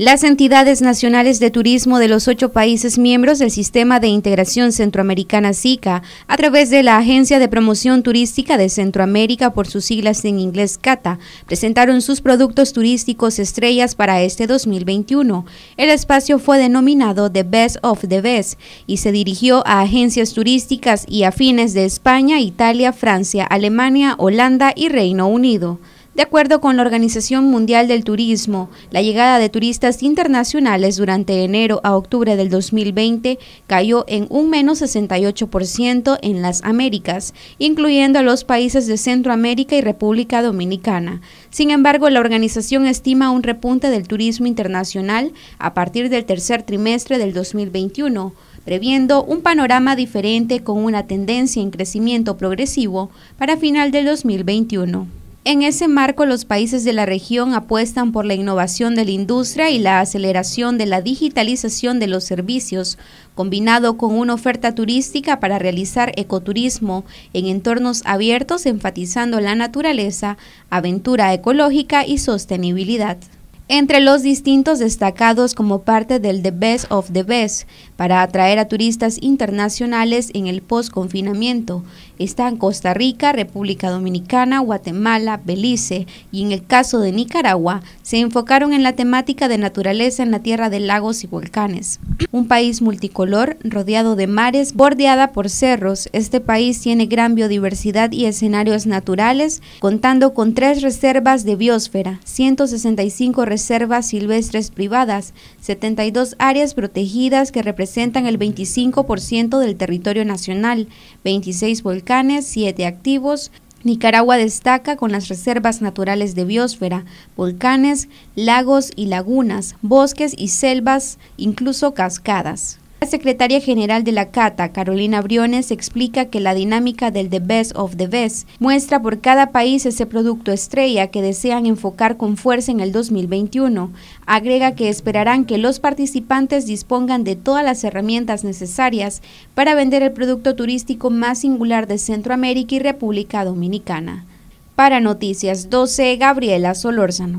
Las entidades nacionales de turismo de los ocho países miembros del Sistema de Integración Centroamericana SICA, a través de la Agencia de Promoción Turística de Centroamérica por sus siglas en inglés CATA, presentaron sus productos turísticos estrellas para este 2021. El espacio fue denominado The Best of the Best y se dirigió a agencias turísticas y afines de España, Italia, Francia, Alemania, Holanda y Reino Unido. De acuerdo con la Organización Mundial del Turismo, la llegada de turistas internacionales durante enero a octubre del 2020 cayó en un menos 68% en las Américas, incluyendo a los países de Centroamérica y República Dominicana. Sin embargo, la organización estima un repunte del turismo internacional a partir del tercer trimestre del 2021 previendo un panorama diferente con una tendencia en crecimiento progresivo para final del 2021. En ese marco, los países de la región apuestan por la innovación de la industria y la aceleración de la digitalización de los servicios, combinado con una oferta turística para realizar ecoturismo en entornos abiertos enfatizando la naturaleza, aventura ecológica y sostenibilidad entre los distintos destacados como parte del The Best of the Best para atraer a turistas internacionales en el post-confinamiento. Están Costa Rica, República Dominicana, Guatemala, Belice y en el caso de Nicaragua se enfocaron en la temática de naturaleza en la tierra de lagos y volcanes. Un país multicolor, rodeado de mares, bordeada por cerros, este país tiene gran biodiversidad y escenarios naturales, contando con tres reservas de biosfera, 165 reservas reservas silvestres privadas, 72 áreas protegidas que representan el 25% del territorio nacional, 26 volcanes, 7 activos, Nicaragua destaca con las reservas naturales de biosfera, volcanes, lagos y lagunas, bosques y selvas, incluso cascadas. La secretaria general de la CATA, Carolina Briones, explica que la dinámica del The Best of the Best muestra por cada país ese producto estrella que desean enfocar con fuerza en el 2021. Agrega que esperarán que los participantes dispongan de todas las herramientas necesarias para vender el producto turístico más singular de Centroamérica y República Dominicana. Para Noticias 12, Gabriela Solórzano.